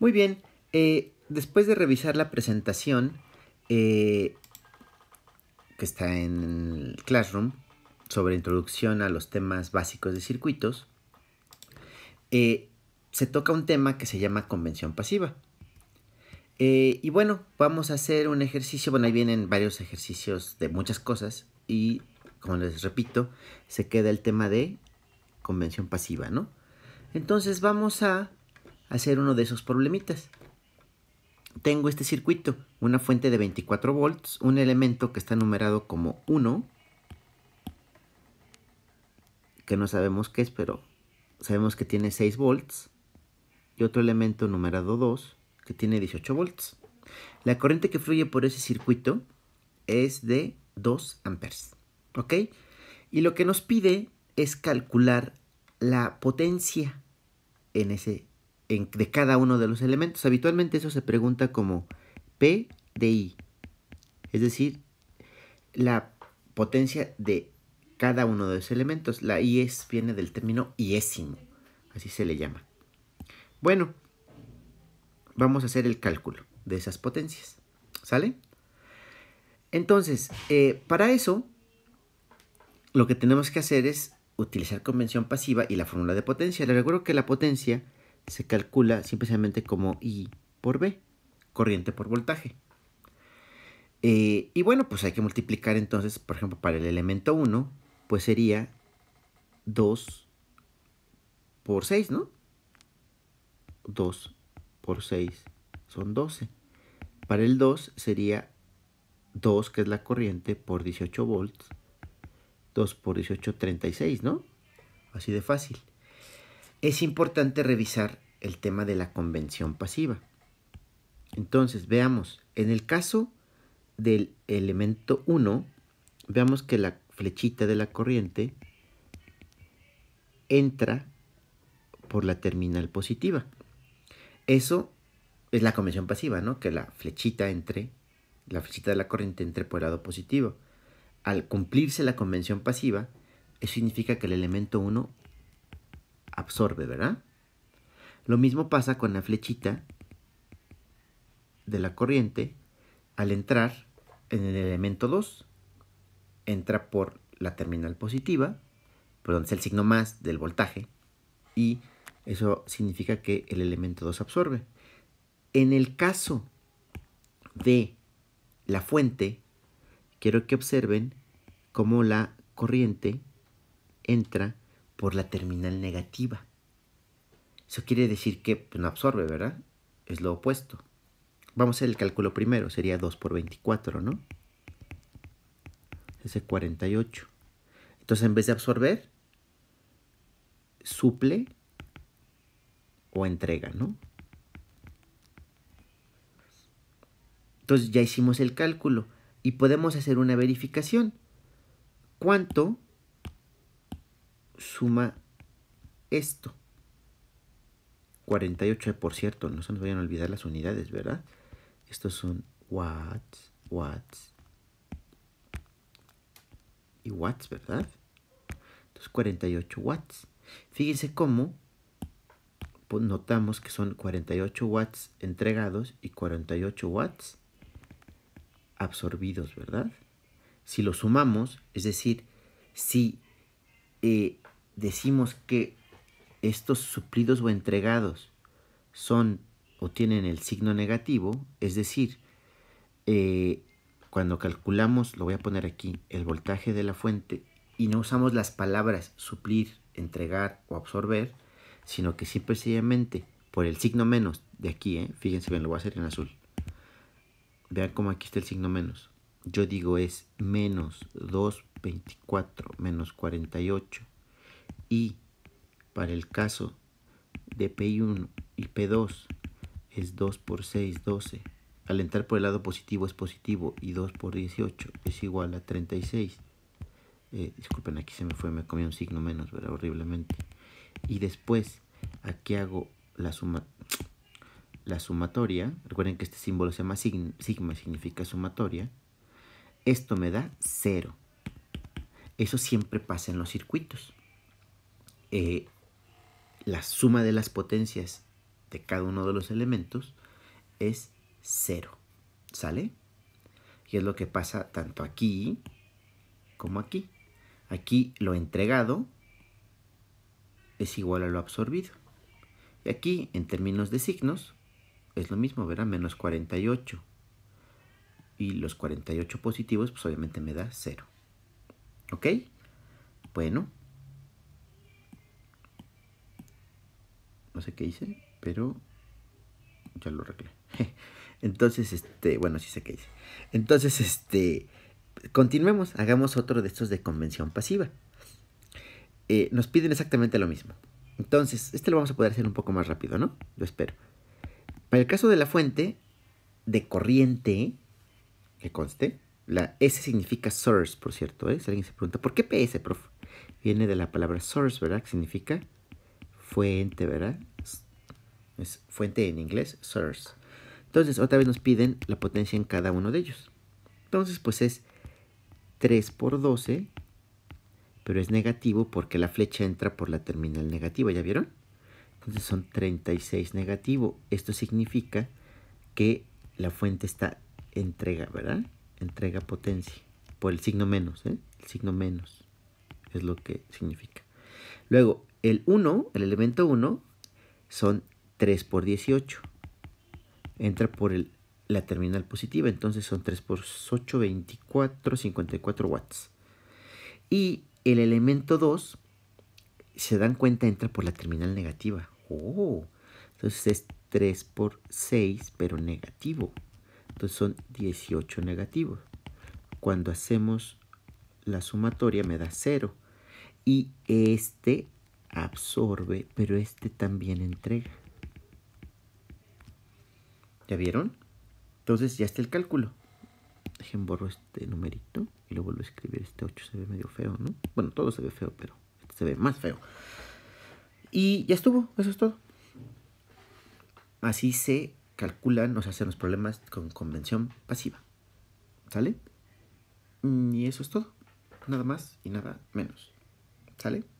Muy bien, eh, después de revisar la presentación eh, que está en el Classroom sobre introducción a los temas básicos de circuitos, eh, se toca un tema que se llama convención pasiva. y bueno, vamos a hacer un ejercicio, bueno, ahí vienen varios ejercicios de muchas cosas y como les repito, se queda el tema de convención pasiva, ¿no? Entonces vamos a hacer uno de esos problemitas. Tengo este circuito, una fuente de 24 volts, un elemento que está numerado como 1, que no sabemos qué es, pero sabemos que tiene 6 volts, y otro elemento numerado 2, que tiene 18 volts. La corriente que fluye por ese circuito es de 2 amperes, ¿ok? Y lo que nos pide es calcular la potencia en ese de cada uno de los elementos. Habitualmente eso se pregunta como P de I, es decir, la potencia de cada uno de los elementos. La I es, viene del término iésimo, así se le llama. Bueno, vamos a hacer el cálculo de esas potencias, ¿sale? Entonces, eh, para eso, lo que tenemos que hacer es utilizar convención pasiva y la fórmula de potencia. Le recuerdo que la potencia se calcula simplemente como I por B, corriente por voltaje. Eh, y bueno, pues hay que multiplicar entonces, por ejemplo, para el elemento 1, pues sería 2 por 6, ¿no? 2 por 6 son 12. Para el 2 sería 2, que es la corriente, por 18 volts. 2 por 18, 36, ¿no? Así de fácil es importante revisar el tema de la convención pasiva. Entonces, veamos, en el caso del elemento 1, veamos que la flechita de la corriente entra por la terminal positiva. Eso es la convención pasiva, ¿no? Que la flechita entre, la flechita de la corriente entre por el lado positivo. Al cumplirse la convención pasiva, eso significa que el elemento 1 absorbe, ¿verdad? Lo mismo pasa con la flechita de la corriente al entrar en el elemento 2. Entra por la terminal positiva, por donde es el signo más del voltaje, y eso significa que el elemento 2 absorbe. En el caso de la fuente, quiero que observen cómo la corriente entra por la terminal negativa. Eso quiere decir que pues, no absorbe, ¿verdad? Es lo opuesto. Vamos a hacer el cálculo primero, sería 2 por 24, ¿no? Ese 48. Entonces, en vez de absorber, suple o entrega, ¿no? Entonces ya hicimos el cálculo y podemos hacer una verificación. ¿Cuánto suma esto. 48, por cierto, no se nos vayan a olvidar las unidades, ¿verdad? Estos son watts, watts y watts, ¿verdad? Entonces 48 watts. Fíjense cómo pues, notamos que son 48 watts entregados y 48 watts absorbidos, ¿verdad? Si lo sumamos, es decir, si eh, decimos que estos suplidos o entregados son o tienen el signo negativo, es decir, eh, cuando calculamos, lo voy a poner aquí, el voltaje de la fuente y no usamos las palabras suplir, entregar o absorber, sino que sencillamente, por el signo menos de aquí, ¿eh? fíjense bien, lo voy a hacer en azul. Vean cómo aquí está el signo menos. Yo digo es menos 224 menos 48 y para el caso de P1 y P2 es 2 por 6, 12. Al entrar por el lado positivo es positivo y 2 por 18 es igual a 36. Eh, disculpen, aquí se me fue, me comí un signo menos, ¿verdad? Horriblemente. Y después, aquí hago la suma la sumatoria, recuerden que este símbolo se llama sigma significa sumatoria, esto me da 0. Eso siempre pasa en los circuitos. Eh, la suma de las potencias de cada uno de los elementos es cero. ¿Sale? Y es lo que pasa tanto aquí como aquí. Aquí lo entregado es igual a lo absorbido. Y aquí, en términos de signos, es lo mismo, ¿verdad? Menos 48. Y los 48 positivos, pues obviamente me da 0. ¿Ok? Bueno, no sé qué hice, pero ya lo arreglé. Entonces, este, bueno, sí sé qué hice. Entonces, este, continuemos, hagamos otro de estos de convención pasiva. Eh, nos piden exactamente lo mismo. Entonces, este lo vamos a poder hacer un poco más rápido, ¿no? Lo espero. Para el caso de la fuente de corriente, que conste, la S significa source, por cierto, ¿eh? Si alguien se pregunta, ¿por qué PS, prof? Viene de la palabra source, ¿verdad? Que significa fuente, ¿verdad? Es fuente en inglés, source. Entonces, otra vez nos piden la potencia en cada uno de ellos. Entonces, pues es 3 por 12, pero es negativo porque la flecha entra por la terminal negativa, ¿ya vieron? Entonces son 36 negativo. Esto significa que la fuente está entrega, ¿verdad? Entrega potencia por el signo menos, ¿eh? El signo menos es lo que significa. Luego, el 1, el elemento 1, son 3 por 18. Entra por la terminal positiva, entonces son 3 por 8, 24, 54 watts. Y el elemento 2, se dan cuenta, entra por la terminal negativa. Oh, entonces es 3 por 6, pero negativo. Entonces son 18 negativos. Cuando hacemos la sumatoria me da 0. Y este absorbe, pero este también entrega. ¿Ya vieron? Entonces ya está el cálculo. Dejen borro este numerito y lo vuelvo a escribir. Este 8 se ve medio feo, ¿no? Bueno, todo se ve feo, pero este se ve más feo. Y ya estuvo, eso es todo. Así se calculan, o sea, hacen los problemas con convención pasiva. ¿Sale? Mm, y eso es todo. Nada más y nada menos. ¿Sale?